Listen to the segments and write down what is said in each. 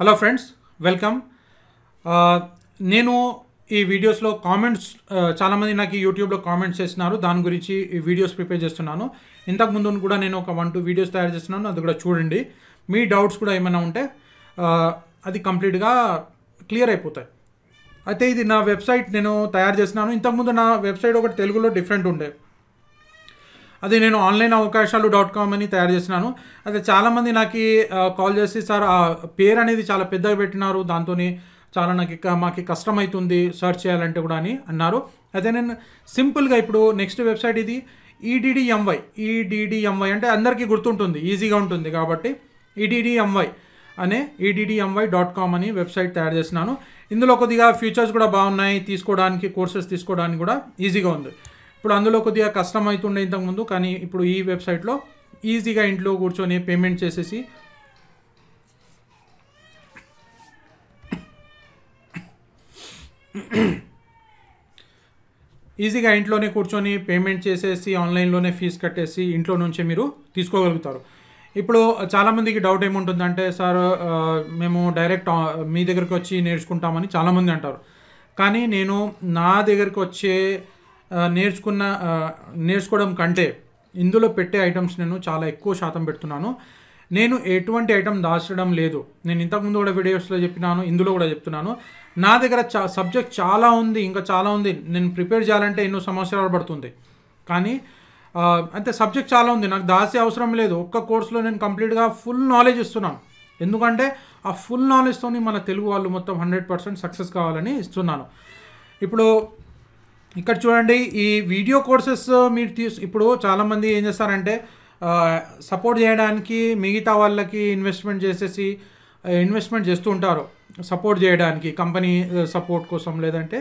hello friends welcome నేను ఈ వీడియోస్లో కామెంట్స్ చాలామంది నాకు యూట్యూబ్లో కామెంట్స్ చేస్తున్నారు దాని గురించి వీడియోస్ ప్రిపేర్ చేస్తున్నాను ఇంతకుముందు కూడా నేను ఒక వన్ టూ వీడియోస్ తయారు చేస్తున్నాను అది కూడా చూడండి మీ డౌట్స్ కూడా ఏమైనా ఉంటే అది కంప్లీట్గా క్లియర్ అయిపోతాయి అయితే ఇది నా వెబ్సైట్ నేను తయారు చేస్తున్నాను ఇంతకుముందు నా వెబ్సైట్ ఒకటి తెలుగులో డిఫరెంట్ ఉండే అది నేను ఆన్లైన్ అవకాశాలు డాట్ కామ్ అని తయారు చేసినాను అయితే చాలామంది నాకు కాల్ చేసి సార్ ఆ పేరు అనేది చాలా పెద్దగా పెట్టినారు దాంతో చాలా నాకు మాకు కష్టమవుతుంది సర్చ్ చేయాలంటే కూడా అని అన్నారు అయితే నేను సింపుల్గా ఇప్పుడు నెక్స్ట్ వెబ్సైట్ ఇది ఈడిడిఎంవై e ఈడిడిఎంవై e అంటే అందరికీ గుర్తుంటుంది ఈజీగా ఉంటుంది కాబట్టి ఈడిడిఎంవై e అనే ఈడిడిఎంవై డాట్ కామ్ అని వెబ్సైట్ తయారు చేసినాను ఇందులో కొద్దిగా ఫీచర్స్ కూడా బాగున్నాయి తీసుకోవడానికి కోర్సెస్ తీసుకోవడానికి కూడా ఈజీగా ఉంది ఇప్పుడు అందులో కొద్దిగా కష్టం అవుతుండే ఇంతకుముందు కానీ ఇప్పుడు ఈ వెబ్సైట్లో ఈజీగా ఇంట్లో కూర్చొని పేమెంట్ చేసేసి ఈజీగా ఇంట్లోనే కూర్చొని పేమెంట్ చేసేసి ఆన్లైన్లోనే ఫీజు కట్టేసి ఇంట్లో నుంచే మీరు తీసుకోగలుగుతారు ఇప్పుడు చాలామందికి డౌట్ ఏముంటుందంటే సార్ మేము డైరెక్ట్ మీ దగ్గరికి వచ్చి నేర్చుకుంటామని చాలామంది అంటారు కానీ నేను నా దగ్గరికి వచ్చే నేర్చుకున్న నేర్చుకోవడం కంటే ఇందులో పెట్టే ఐటమ్స్ నేను చాలా ఎక్కువ శాతం పెడుతున్నాను నేను ఎటువంటి ఐటమ్ దాచడం లేదు నేను ఇంతకుముందు కూడా వీడియోస్లో చెప్పినాను ఇందులో కూడా చెప్తున్నాను నా దగ్గర చా సబ్జెక్ట్ చాలా ఉంది ఇంకా చాలా ఉంది నేను ప్రిపేర్ చేయాలంటే ఎన్నో సంవత్సరాలు పడుతుంది కానీ అంటే సబ్జెక్ట్ చాలా ఉంది నాకు దాసే అవసరం లేదు ఒక్క కోర్సులో నేను కంప్లీట్గా ఫుల్ నాలెడ్జ్ ఇస్తున్నాను ఎందుకంటే ఆ ఫుల్ నాలెడ్జ్తోని మన తెలుగు వాళ్ళు మొత్తం హండ్రెడ్ పర్సెంట్ సక్సెస్ కావాలని ఇస్తున్నాను ఇప్పుడు ఇక్కడ చూడండి ఈ వీడియో కోర్సెస్ మీరు తీసు ఇప్పుడు చాలామంది ఏం చేస్తారంటే సపోర్ట్ చేయడానికి మిగతా వాళ్ళకి ఇన్వెస్ట్మెంట్ చేసేసి ఇన్వెస్ట్మెంట్ చేస్తూ ఉంటారు సపోర్ట్ చేయడానికి కంపెనీ సపోర్ట్ కోసం లేదంటే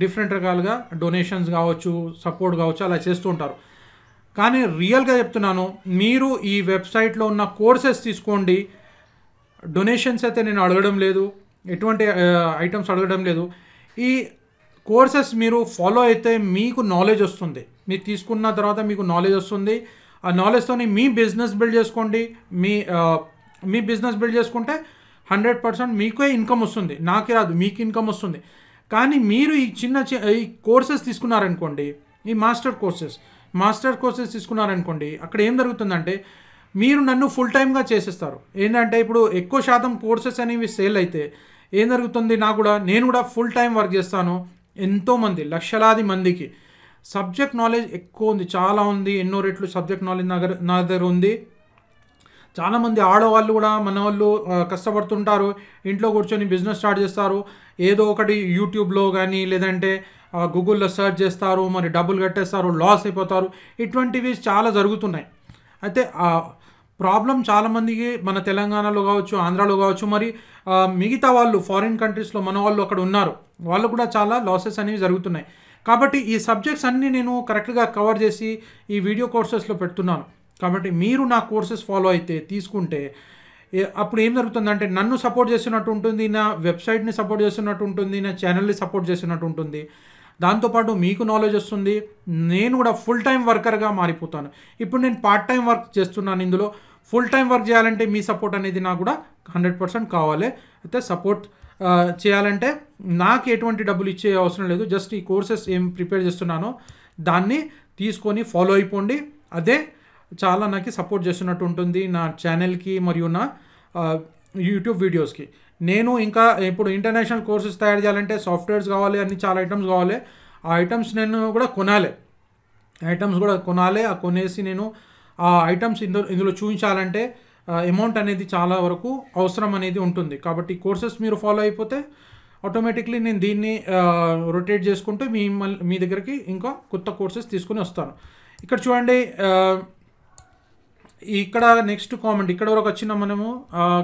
డిఫరెంట్ రకాలుగా డొనేషన్స్ కావచ్చు సపోర్ట్ కావచ్చు అలా చేస్తూ ఉంటారు కానీ రియల్గా చెప్తున్నాను మీరు ఈ వెబ్సైట్లో ఉన్న కోర్సెస్ తీసుకోండి డొనేషన్స్ అయితే నేను అడగడం లేదు ఎటువంటి ఐటమ్స్ అడగడం లేదు ఈ కోర్సెస్ మీరు ఫాలో అయితే మీకు నాలెడ్జ్ వస్తుంది మీరు తీసుకున్న తర్వాత మీకు నాలెడ్జ్ వస్తుంది ఆ నాలెడ్జ్తోని మీ బిజినెస్ బిల్డ్ చేసుకోండి మీ మీ బిజినెస్ బిల్డ్ చేసుకుంటే హండ్రెడ్ పర్సెంట్ మీకే ఇన్కమ్ వస్తుంది నాకే రాదు మీకు ఇన్కమ్ వస్తుంది కానీ మీరు ఈ చిన్న ఈ కోర్సెస్ తీసుకున్నారనుకోండి ఈ మాస్టర్ కోర్సెస్ మాస్టర్ కోర్సెస్ తీసుకున్నారనుకోండి అక్కడ ఏం జరుగుతుందంటే మీరు నన్ను ఫుల్ టైమ్గా చేసేస్తారు ఏంటంటే ఇప్పుడు ఎక్కువ శాతం కోర్సెస్ అనేవి సేల్ అయితే ఏం జరుగుతుంది నాకు కూడా నేను కూడా ఫుల్ టైం వర్క్ చేస్తాను ఎంతోమంది లక్షలాది మందికి సబ్జెక్ట్ నాలెడ్జ్ ఎక్కువ ఉంది చాలా ఉంది ఎన్నో రెట్లు సబ్జెక్ట్ నాలెడ్జ్ నగర నా దగ్గర ఉంది చాలామంది ఆడవాళ్ళు కూడా మన వాళ్ళు కష్టపడుతుంటారు ఇంట్లో కూర్చొని బిజినెస్ స్టార్ట్ చేస్తారు ఏదో ఒకటి యూట్యూబ్లో కానీ లేదంటే గూగుల్లో సెర్చ్ చేస్తారు మరి డబ్బులు కట్టేస్తారు లాస్ అయిపోతారు ఇటువంటివి చాలా జరుగుతున్నాయి అయితే ప్రాబ్లం చాలామందికి మన తెలంగాణలో కావచ్చు ఆంధ్రాలో కావచ్చు మరి మిగతా వాళ్ళు ఫారిన్ కంట్రీస్లో మన వాళ్ళు అక్కడ ఉన్నారు వాళ్ళు కూడా చాలా లాసెస్ అనేవి జరుగుతున్నాయి కాబట్టి ఈ సబ్జెక్ట్స్ అన్నీ నేను కరెక్ట్గా కవర్ చేసి ఈ వీడియో కోర్సెస్లో పెడుతున్నాను కాబట్టి మీరు నా కోర్సెస్ ఫాలో అయితే తీసుకుంటే అప్పుడు ఏం జరుగుతుందంటే నన్ను సపోర్ట్ చేస్తున్నట్టు ఉంటుంది నా వెబ్సైట్ని సపోర్ట్ చేస్తున్నట్టు ఉంటుంది నా ఛానల్ని సపోర్ట్ చేస్తున్నట్టు ఉంటుంది దాంతోపాటు మీకు నాలెడ్జ్ వస్తుంది నేను కూడా ఫుల్ టైం వర్కర్గా మారిపోతాను ఇప్పుడు నేను పార్ట్ టైం వర్క్ చేస్తున్నాను ఇందులో ఫుల్ టైం వర్క్ చేయాలంటే మీ సపోర్ట్ అనేది నాకు కూడా హండ్రెడ్ పర్సెంట్ కావాలి అయితే సపోర్ట్ చేయాలంటే నాకు ఎటువంటి డబ్బులు ఇచ్చే అవసరం లేదు జస్ట్ ఈ కోర్సెస్ ఏం ప్రిపేర్ చేస్తున్నానో దాన్ని తీసుకొని ఫాలో అయిపోండి అదే చాలా నాకు సపోర్ట్ చేస్తున్నట్టు ఉంటుంది నా ఛానల్కి మరియు నా యూట్యూబ్ వీడియోస్కి నేను ఇంకా ఇప్పుడు ఇంటర్నేషనల్ కోర్సెస్ తయారు చేయాలంటే సాఫ్ట్వేర్స్ కావాలి అన్ని చాలా ఐటమ్స్ కావాలి ఆ ఐటమ్స్ నేను కూడా కొనాలి ఐటమ్స్ కూడా కొనాలి ఆ కొనేసి నేను ఆ ఐటమ్స్ ఇందులో ఇందులో చూపించాలంటే అమౌంట్ అనేది చాలా వరకు అవసరం అనేది ఉంటుంది కాబట్టి కోర్సెస్ మీరు ఫాలో అయిపోతే ఆటోమేటిక్లీ నేను దీన్ని రొటేట్ చేసుకుంటూ మీ మీ దగ్గరికి ఇంకా కొత్త కోర్సెస్ తీసుకుని వస్తాను ఇక్కడ చూడండి ఇక్కడ నెక్స్ట్ కామెంట్ ఇక్కడ వరకు వచ్చిన మనము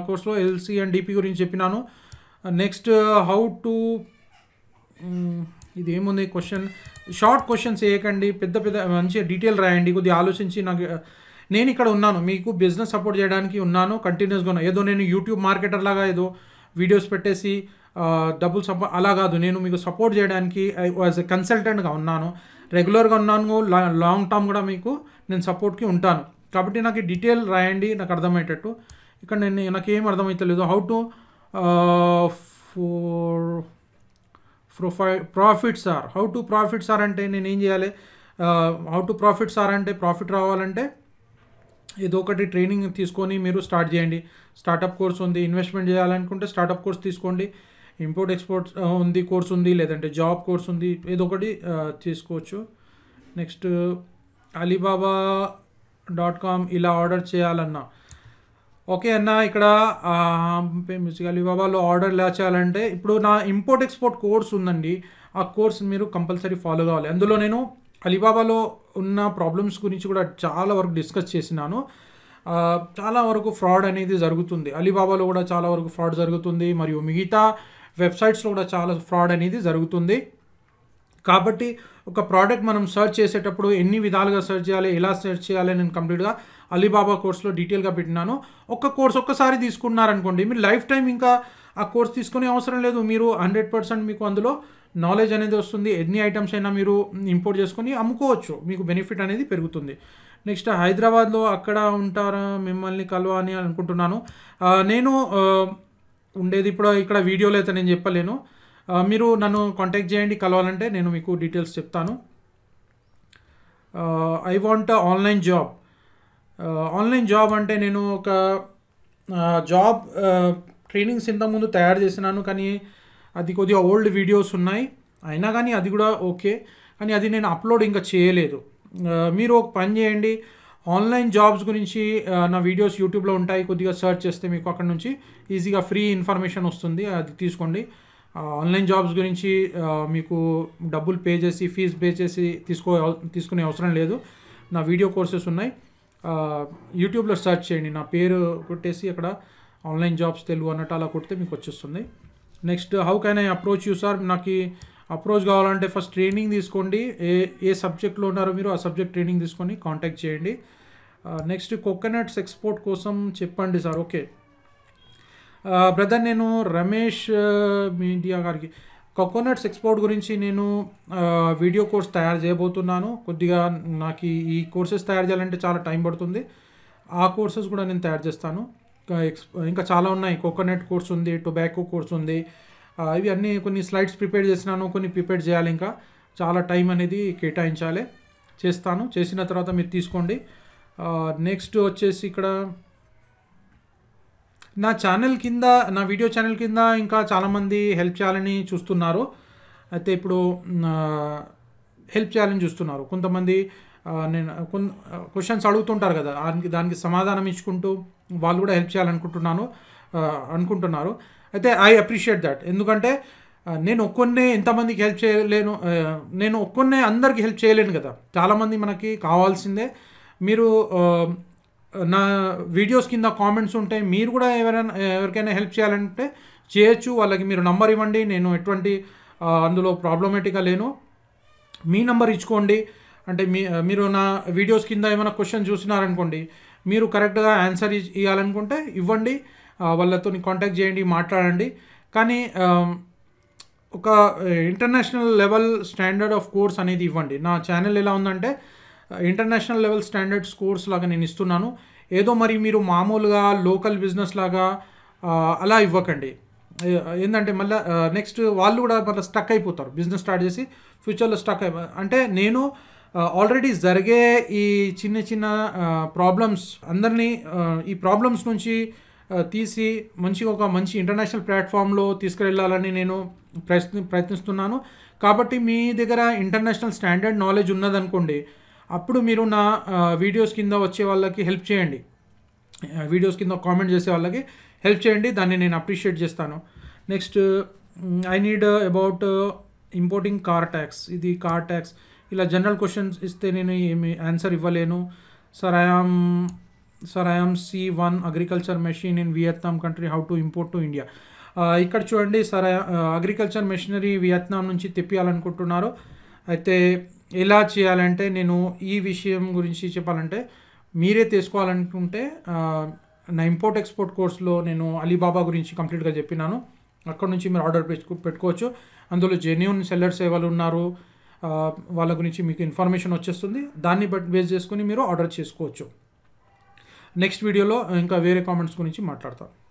కోర్సులో ఎల్సీ అండ్ డిపి గురించి చెప్పినాను నెక్స్ట్ హౌ టు ఇది ఏముంది క్వశ్చన్ షార్ట్ క్వశ్చన్స్ వేయకండి పెద్ద పెద్ద మంచి డీటెయిల్ రాయండి కొద్దిగా ఆలోచించి నాకు నేను ఇక్కడ ఉన్నాను మీకు బిజినెస్ సపోర్ట్ చేయడానికి ఉన్నాను కంటిన్యూస్గా ఉన్నాను ఏదో నేను యూట్యూబ్ మార్కెటర్ లాగా ఏదో వీడియోస్ పెట్టేసి డబ్బులు సపో అలా కాదు నేను మీకు సపోర్ట్ చేయడానికి యాజ్ ఎ కన్సల్టెంట్గా ఉన్నాను రెగ్యులర్గా ఉన్నాను లాంగ్ టర్మ్ కూడా మీకు నేను సపోర్ట్కి ఉంటాను కాబట్టి నాకు డీటెయిల్ రాయండి నాకు అర్థమయ్యేటట్టు ఇక్కడ నేను నాకేం అర్థమవుతలేదు హౌ టు ఫోర్ ప్రొఫై profit sir how to profit sir అంటే నేను ఏం చేయాలి హౌ టు ప్రాఫిట్స్ సార్ అంటే ప్రాఫిట్ రావాలంటే ఏదో ఒకటి ట్రైనింగ్ తీసుకొని మీరు స్టార్ట్ చేయండి స్టార్టప్ కోర్స్ ఉంది ఇన్వెస్ట్మెంట్ చేయాలనుకుంటే స్టార్టప్ కోర్స్ తీసుకోండి ఇంపోర్ట్ ఎక్స్పోర్ట్ uh, ఉంది కోర్స్ ఉంది లేదంటే జాబ్ కోర్స్ ఉంది ఏదో ఒకటి uh, తీసుకోవచ్చు నెక్స్ట్ అలీబాబా డాట్ కామ్ ఇలా ఆర్డర్ చేయాలన్నా ఓకే అన్న ఇక్కడ మ్యూజిక్ అలీబాబాలో ఆర్డర్ ఇలా చేయాలంటే ఇప్పుడు నా ఇంపోర్ట్ ఎక్స్పోర్ట్ కోర్స్ ఉందండి ఆ కోర్స్ మీరు కంపల్సరీ ఫాలో కావాలి అందులో నేను అలీబాబాలో ఉన్న ప్రాబ్లమ్స్ గురించి కూడా చాలా వరకు డిస్కస్ చేసినాను చాలా వరకు ఫ్రాడ్ అనేది జరుగుతుంది అలీబాబాలో కూడా చాలా వరకు ఫ్రాడ్ జరుగుతుంది మరియు మిగతా వెబ్సైట్స్లో కూడా చాలా ఫ్రాడ్ అనేది జరుగుతుంది కాబట్టి ఒక ప్రోడక్ట్ మనం సర్చ్ చేసేటప్పుడు ఎన్ని విధాలుగా సర్చ్ చేయాలి ఎలా సెర్చ్ చేయాలి నేను కంప్లీట్గా అలీబాబా కోర్స్లో డీటెయిల్గా పెట్టినాను ఒక్క కోర్స్ ఒక్కసారి తీసుకున్నారనుకోండి మీరు లైఫ్ టైం ఇంకా ఆ కోర్స్ తీసుకునే అవసరం లేదు మీరు హండ్రెడ్ పర్సెంట్ మీకు అందులో నాలెడ్జ్ అనేది వస్తుంది ఎన్ని ఐటమ్స్ అయినా మీరు ఇంపోర్ట్ చేసుకొని అమ్ముకోవచ్చు మీకు బెనిఫిట్ అనేది పెరుగుతుంది నెక్స్ట్ హైదరాబాద్లో అక్కడ ఉంటారా మిమ్మల్ని కలవా అని అనుకుంటున్నాను నేను ఉండేది ఇప్పుడు ఇక్కడ వీడియోలో అయితే నేను చెప్పలేను మీరు నన్ను కాంటాక్ట్ చేయండి కలవాలంటే నేను మీకు డీటెయిల్స్ చెప్తాను I want online job online job అంటే నేను ఒక జాబ్ ట్రైనింగ్స్ ఇంతకుముందు తయారు చేసినాను కానీ అది కొద్దిగా ఓల్డ్ వీడియోస్ ఉన్నాయి అయినా కానీ అది కూడా ఓకే కానీ అది నేను అప్లోడ్ ఇంకా చేయలేదు మీరు ఒక పని చేయండి ఆన్లైన్ జాబ్స్ గురించి నా వీడియోస్ యూట్యూబ్లో ఉంటాయి కొద్దిగా సెర్చ్ చేస్తే మీకు అక్కడ నుంచి ఈజీగా ఫ్రీ ఇన్ఫర్మేషన్ వస్తుంది అది తీసుకోండి ఆన్లైన్ జాబ్స్ గురించి మీకు డబ్బులు పే చేసి ఫీజు పే చేసి తీసుకో తీసుకునే అవసరం లేదు నా వీడియో కోర్సెస్ ఉన్నాయి యూట్యూబ్లో సెర్చ్ చేయండి నా పేరు కొట్టేసి అక్కడ ఆన్లైన్ జాబ్స్ తెలుగు అన్నట్టు అలా కొడితే మీకు వచ్చేస్తుంది next how can I approach you sir నాకు అప్రోచ్ కావాలంటే ఫస్ట్ ట్రైనింగ్ తీసుకోండి ఏ ఏ సబ్జెక్ట్లో ఉన్నారో మీరు ఆ సబ్జెక్ట్ ట్రైనింగ్ తీసుకొని కాంటాక్ట్ చేయండి నెక్స్ట్ కోకోనట్స్ ఎక్స్పోర్ట్ కోసం చెప్పండి సార్ ఓకే బ్రదర్ నేను రమేష్ మీడియా గారికి కోకోనట్స్ ఎక్స్పోర్ట్ గురించి నేను వీడియో కోర్స్ తయారు చేయబోతున్నాను కొద్దిగా నాకు ఈ కోర్సెస్ తయారు చేయాలంటే చాలా టైం పడుతుంది ఆ కోర్సెస్ కూడా నేను తయారు చేస్తాను ఇంకా చాలా ఉన్నాయి కోకోనట్ కోర్స్ ఉంది టొబాకో కోర్స్ ఉంది ఇవి అన్నీ కొన్ని స్లైడ్స్ ప్రిపేర్ చేసినాను కొన్ని ప్రిపేర్ చేయాలి ఇంకా చాలా టైం అనేది కేటాయించాలి చేస్తాను చేసిన తర్వాత మీరు తీసుకోండి నెక్స్ట్ వచ్చేసి ఇక్కడ నా ఛానల్ కింద నా వీడియో ఛానల్ కింద ఇంకా చాలామంది హెల్ప్ చేయాలని చూస్తున్నారు అయితే ఇప్పుడు హెల్ప్ చేయాలని చూస్తున్నారు కొంతమంది నేను కొన్ని క్వశ్చన్స్ అడుగుతుంటారు కదా దానికి దానికి సమాధానం ఇచ్చుకుంటూ వాళ్ళు కూడా హెల్ప్ చేయాలనుకుంటున్నాను అనుకుంటున్నారు అయితే ఐ అప్రిషియేట్ దాట్ ఎందుకంటే నేను ఒక్కొన్నే ఎంతమందికి హెల్ప్ చేయలేను నేను ఒక్కొన్నే అందరికీ హెల్ప్ చేయలేను కదా చాలామంది మనకి కావాల్సిందే మీరు నా వీడియోస్ కింద కామెంట్స్ ఉంటాయి మీరు కూడా ఎవరైనా ఎవరికైనా హెల్ప్ చేయాలంటే చేయొచ్చు వాళ్ళకి మీరు నంబర్ ఇవ్వండి నేను ఎటువంటి అందులో ప్రాబ్లమేటిక్గా లేను మీ నంబర్ ఇచ్చుకోండి అంటే మీ మీరు నా వీడియోస్ కింద ఏమైనా క్వశ్చన్ చూసినారనుకోండి మీరు కరెక్ట్గా ఆన్సర్ ఇవ్వాలనుకుంటే ఇవ్వండి వాళ్ళతో కాంటాక్ట్ చేయండి మాట్లాడండి కానీ ఒక international level standard of course అనేది ఇవ్వండి నా ఛానల్ ఎలా ఉందంటే ఇంటర్నేషనల్ లెవెల్ స్టాండర్డ్స్ కోర్స్ లాగా నేను ఇస్తున్నాను ఏదో మరి మీరు మామూలుగా లోకల్ బిజినెస్ లాగా అలా ఇవ్వకండి ఏంటంటే మళ్ళీ నెక్స్ట్ వాళ్ళు కూడా మళ్ళీ స్టక్ అయిపోతారు బిజినెస్ స్టార్ట్ చేసి ఫ్యూచర్లో స్టక్ అయిపో అంటే నేను ఆల్రెడీ జరిగే ఈ చిన్న చిన్న ప్రాబ్లమ్స్ అందరినీ ఈ ప్రాబ్లమ్స్ నుంచి తీసి మంచి ఒక మంచి ఇంటర్నేషనల్ ప్లాట్ఫామ్లో తీసుకువెళ్ళాలని నేను ప్రయత్ని ప్రయత్నిస్తున్నాను కాబట్టి మీ దగ్గర ఇంటర్నేషనల్ స్టాండర్డ్ నాలెడ్జ్ ఉన్నదనుకోండి అప్పుడు మీరు నా వీడియోస్ కింద వచ్చే వాళ్ళకి హెల్ప్ చేయండి వీడియోస్ కింద కామెంట్ చేసే వాళ్ళకి హెల్ప్ చేయండి దాన్ని నేను అప్రిషియేట్ చేస్తాను next I need about importing car tax ఇది కార్ ట్యాక్స్ ఇలా జనరల్ క్వశ్చన్స్ ఇస్తే నేను ఏమి ఆన్సర్ ఇవ్వలేను sir I am sir I am C one agriculture machine in Vietnam country how to import to India ఇక్కడ చూడండి సార్ అగ్రికల్చర్ మెషినరీ వియత్నాం నుంచి తెప్పియాలనుకుంటున్నారు అయితే ఎలా చేయాలంటే నేను ఈ విషయం గురించి చెప్పాలంటే మీరే తెలుసుకోవాలనుకుంటే నా ఇంపోర్ట్ ఎక్స్పోర్ట్ కోర్స్లో నేను అలీబాబా గురించి కంప్లీట్గా చెప్పినాను అక్కడ నుంచి మీరు ఆర్డర్ పెట్టుకోవచ్చు అందులో జెన్యున్ సెల్లర్స్ ఎవరు ఉన్నారు వాళ్ళ గురించి మీకు ఇన్ఫర్మేషన్ వచ్చేస్తుంది దాన్ని బట్ బేస్ చేసుకుని మీరు ఆర్డర్ చేసుకోవచ్చు నెక్స్ట్ వీడియోలో ఇంకా వేరే కామెంట్స్ గురించి మాట్లాడతాను